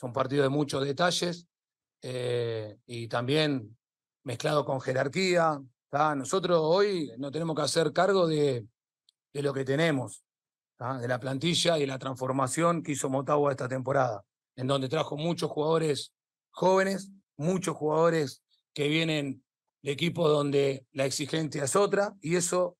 Es un partido de muchos detalles eh, y también mezclado con jerarquía. Nosotros hoy no tenemos que hacer cargo de, lo que tenemos, de la plantilla y la transformación que hizo Motagua esta temporada, en donde trajo muchos jugadores jóvenes, muchos jugadores que vienen de equipos donde la exigencia es otra y eso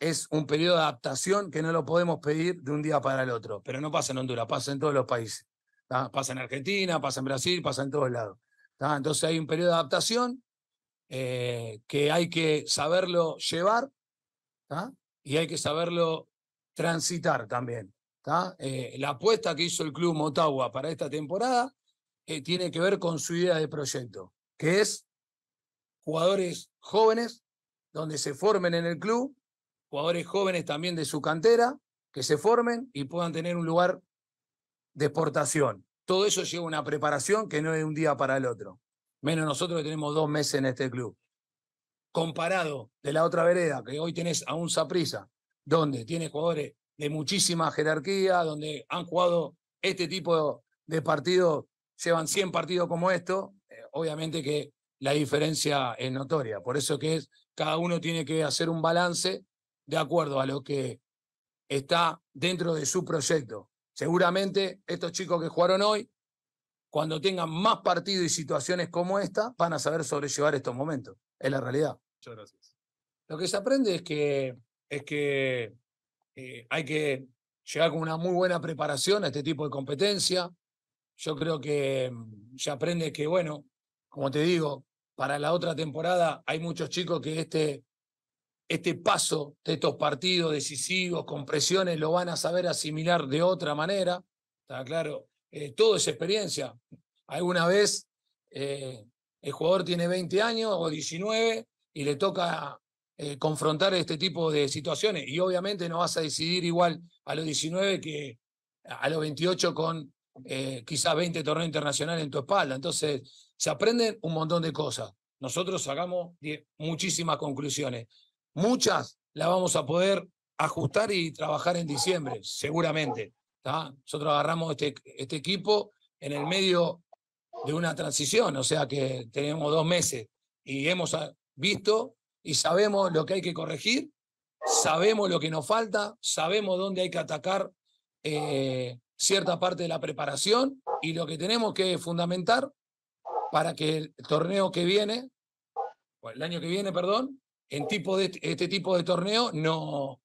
es un periodo de adaptación que no lo podemos pedir de un día para el otro, pero no pasa en Honduras, pasa en todos los países. Pasa en Argentina, pasa en Brasil, pasa en todos lados. Entonces hay un periodo de adaptación eh, que hay que saberlo llevar y hay que saberlo transitar también. Eh, la apuesta que hizo el club Motagua para esta temporada eh, tiene que ver con su idea de proyecto, que es jugadores jóvenes, donde se formen en el club, jugadores jóvenes también de su cantera, que se formen y puedan tener un lugar de exportación. Todo eso lleva una preparación que no es de un día para el otro. Menos nosotros que tenemos dos meses en este club. Comparado de la otra vereda, que hoy tenés a un Saprisa, donde tiene jugadores de muchísima jerarquía, donde han jugado este tipo de partidos, llevan 100 partidos como esto, eh, obviamente que la diferencia es notoria. Por eso que es, cada uno tiene que hacer un balance de acuerdo a lo que está dentro de su proyecto. Seguramente estos chicos que jugaron hoy, cuando tengan más partidos y situaciones como esta, van a saber sobrellevar estos momentos. Es la realidad. Muchas gracias. Lo que se aprende es que, es que eh, hay que llegar con una muy buena preparación a este tipo de competencia. Yo creo que mm, se aprende que, bueno, como te digo, para la otra temporada hay muchos chicos que este este paso de estos partidos decisivos, con presiones, lo van a saber asimilar de otra manera. Está claro, eh, todo es experiencia. Alguna vez eh, el jugador tiene 20 años o 19 y le toca eh, confrontar este tipo de situaciones. Y obviamente no vas a decidir igual a los 19 que a los 28 con quizás 20 torneos internacionales en tu espalda. Entonces, se aprenden un montón de cosas. Nosotros sacamos muchísimas conclusiones muchas las vamos a poder ajustar y trabajar en diciembre, seguramente. Nosotros agarramos este, este equipo en el medio de una transición, o sea que tenemos dos meses y hemos ah, visto y sabemos lo que hay que corregir, sabemos lo que nos falta, sabemos dónde hay que atacar eh, cierta parte de la preparación y lo que tenemos que fundamentar para que el torneo que viene, o el año que viene, perdón, en tipo de este tipo de torneo no,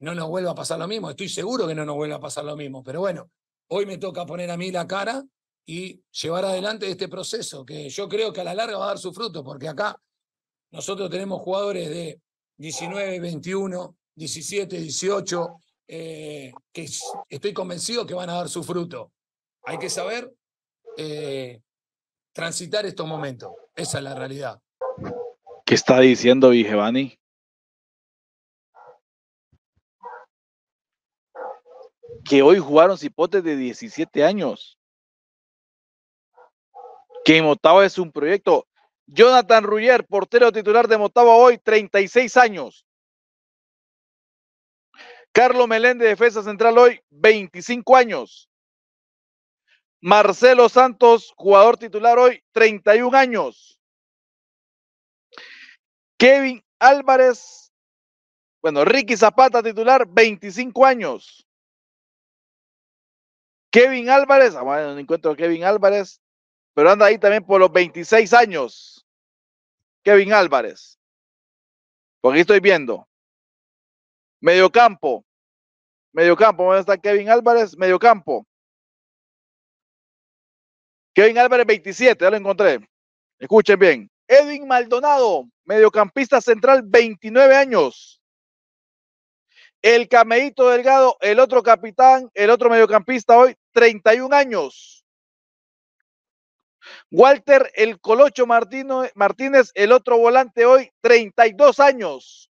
no nos vuelva a pasar lo mismo. Estoy seguro que no nos vuelva a pasar lo mismo, pero bueno, hoy me toca poner a mí la cara y llevar adelante este proceso, que yo creo que a la larga va a dar su fruto, porque acá nosotros tenemos jugadores de 19, 21, 17, 18, que estoy convencido que van a dar su fruto. Hay que saber eh, transitar estos momentos, esa es la realidad. ¿Qué está diciendo Vigevani? Que hoy jugaron cipotes de 17 años. Que Motaba es un proyecto. Jonathan Ruller, portero titular de Motaba hoy, 36 años. Carlos Meléndez, defensa central hoy, 25 años. Marcelo Santos, jugador titular hoy, 31 años. Kevin Álvarez, bueno, Ricky Zapata titular, 25 años. Kevin Álvarez, ah, bueno, no encuentro Kevin Álvarez, pero anda ahí también por los 26 años. Kevin Álvarez. por aquí estoy viendo. Medio Campo ¿dónde está Kevin Álvarez? campo. Kevin Álvarez 27, ya lo encontré. Escuchen bien. Edwin Maldonado, mediocampista central, 29 años. El cameíto Delgado, el otro capitán, el otro mediocampista hoy, 31 años. Walter El Colocho Martínez, el otro volante hoy, 32 años.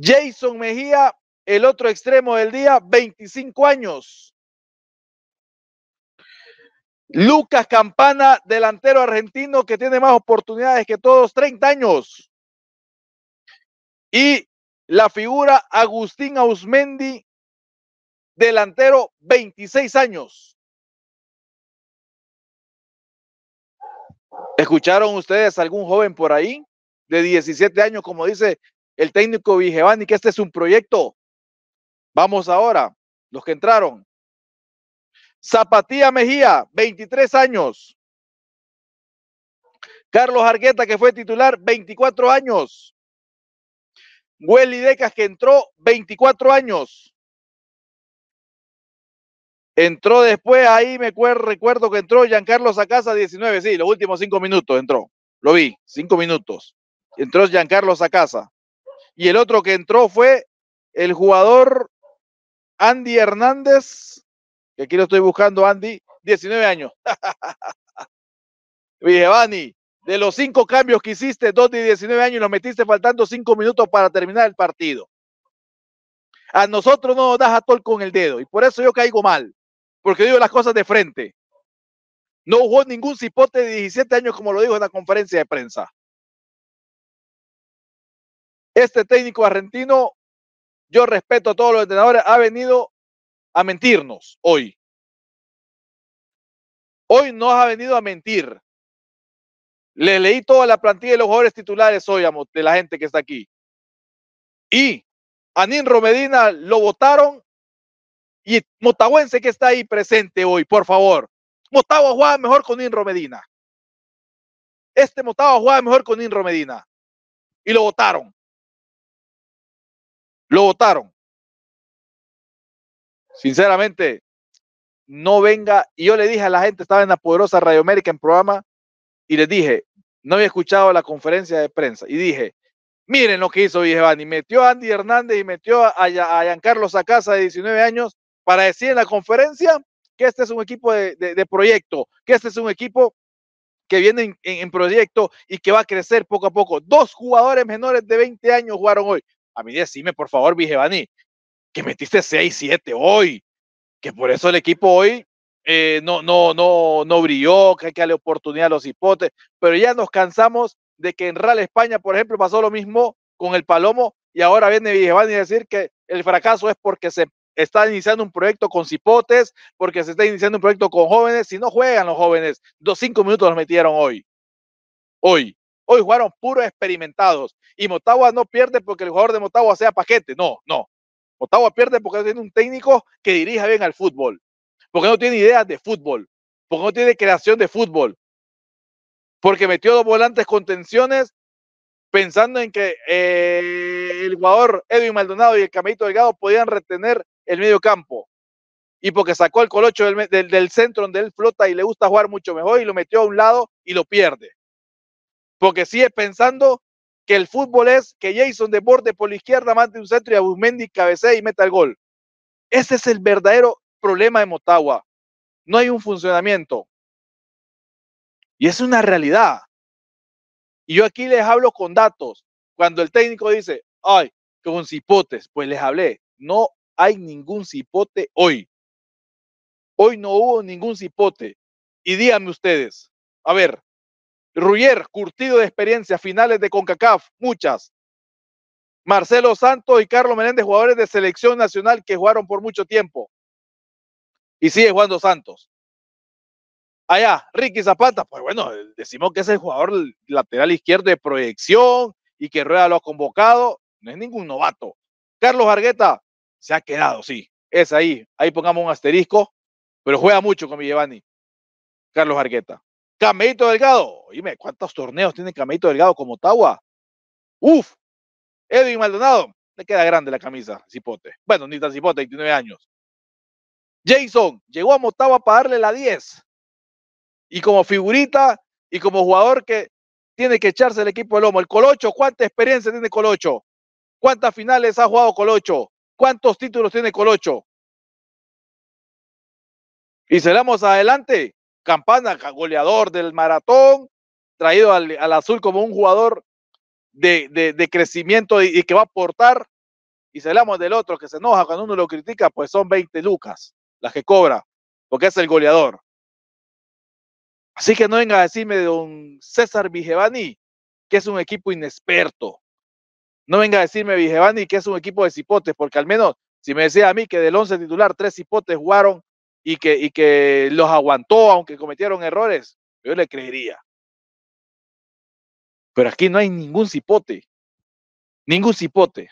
Jason Mejía, el otro extremo del día, 25 años. Lucas Campana, delantero argentino que tiene más oportunidades que todos, 30 años. Y la figura Agustín Ausmendi, delantero, 26 años. ¿Escucharon ustedes algún joven por ahí de 17 años, como dice el técnico Vigevani, que este es un proyecto? Vamos ahora, los que entraron. Zapatía Mejía, 23 años. Carlos Argueta, que fue titular, 24 años. Welly Decas, que entró, 24 años. Entró después, ahí me recuerdo que entró Giancarlo Sacasa, 19, sí, los últimos cinco minutos entró. Lo vi, cinco minutos. Entró Giancarlo Sacasa. Y el otro que entró fue el jugador Andy Hernández, que aquí lo estoy buscando, Andy, 19 años. Vigevani, de los cinco cambios que hiciste, dos de 19 años, los metiste faltando cinco minutos para terminar el partido. A nosotros no nos das a tol con el dedo y por eso yo caigo mal, porque digo las cosas de frente. No jugó ningún cipote de 17 años, como lo dijo en la conferencia de prensa. Este técnico argentino, yo respeto a todos los entrenadores, ha venido a mentirnos hoy. Hoy nos ha venido a mentir. Le leí toda la plantilla de los jugadores titulares hoy, de la gente que está aquí. Y a Ninro Medina lo votaron. Y Motahuense que está ahí presente hoy, por favor. Motagua juega mejor con Ninro Medina. Este Motagua juega mejor con Ninro Medina. Y lo votaron. Lo votaron. Sinceramente, no venga. Y yo le dije a la gente, estaba en la poderosa Radio América en programa, y les dije, no había escuchado la conferencia de prensa, y dije, miren lo que hizo Vigevani, metió a Andy Hernández y metió a, a, Giancarlo Sacasa de 19 años para decir en la conferencia que este es un equipo de, proyecto, que este es un equipo que viene en, proyecto y que va a crecer poco a poco. Dos jugadores menores de 20 años jugaron hoy. A mí decime, por favor, Vigevani, metiste 6, 7 hoy, que por eso el equipo hoy eh, no, no, no, no brilló, que hay que darle oportunidad a los cipotes pero ya nos cansamos de que en Real España, por ejemplo, pasó lo mismo con el Palomo y ahora viene Villevani a decir que el fracaso es porque se está iniciando un proyecto con cipotes, porque se está iniciando un proyecto con jóvenes, si no juegan los jóvenes, dos, cinco minutos los metieron hoy. Hoy. Hoy jugaron puros experimentados. Y Motagua no pierde porque el jugador de Motagua sea paquete. No, no. Ottawa pierde porque no tiene un técnico que dirija bien al fútbol, porque no tiene ideas de fútbol, porque no tiene creación de fútbol, porque metió dos volantes con tensiones pensando en que eh, el jugador Edwin Maldonado y el Camerito Delgado podían retener el medio campo. Y porque sacó el colocho del, centro donde él flota y le gusta jugar mucho mejor y lo metió a un lado y lo pierde. Porque sigue pensando que el fútbol es que Jason Deporte por la izquierda mate un centro y Abumendi cabecea y meta el gol. Ese es el verdadero problema de Motagua. No hay un funcionamiento. Y es una realidad. Y yo aquí les hablo con datos. Cuando el técnico dice, ay, con cipotes, pues les hablé. No hay ningún cipote hoy. Hoy no hubo ningún cipote. Y díganme ustedes, a ver, Ruyer, curtido de experiencia, finales de CONCACAF, muchas. Marcelo Santos y Carlos Menéndez, jugadores de selección nacional que jugaron por mucho tiempo. Y sigue jugando Santos. Allá, Ricky Zapata, pues bueno, decimos que es el jugador lateral izquierdo de proyección y que Rueda lo ha convocado. No es ningún novato. Carlos Argueta se ha quedado, sí. Es ahí. Ahí pongamos un asterisco, pero juega mucho con Millevani. Carlos Argueta. Camelito Delgado. Dime, ¿cuántos torneos tiene Camelito Delgado como Motagua? Uf. Edwin Maldonado. Le queda grande la camisa, Cipote. Bueno, ni tan Cipote, 29 años. Jason llegó a Motagua para darle la 10. Y como figurita y como jugador que tiene que echarse el equipo de lomo. El Colocho, ¿cuánta experiencia tiene Colocho? ¿Cuántas finales ha jugado Colocho? ¿Cuántos títulos tiene Colocho? Y cerramos adelante Campana, goleador del maratón, traído al, azul como un jugador de, de, crecimiento y, que va a aportar. Y se hablamos del otro que se enoja cuando uno lo critica, pues son 20 lucas las que cobra, porque es el goleador. Así que no venga a decirme de don César Vigevani que es un equipo inexperto. No venga a decirme Vigevani que es un equipo de cipotes, porque al menos si me decía a mí que del once titular, tres cipotes jugaron y que, y que los aguantó aunque cometieron errores, yo le creería. Pero aquí no hay ningún cipote, ningún cipote.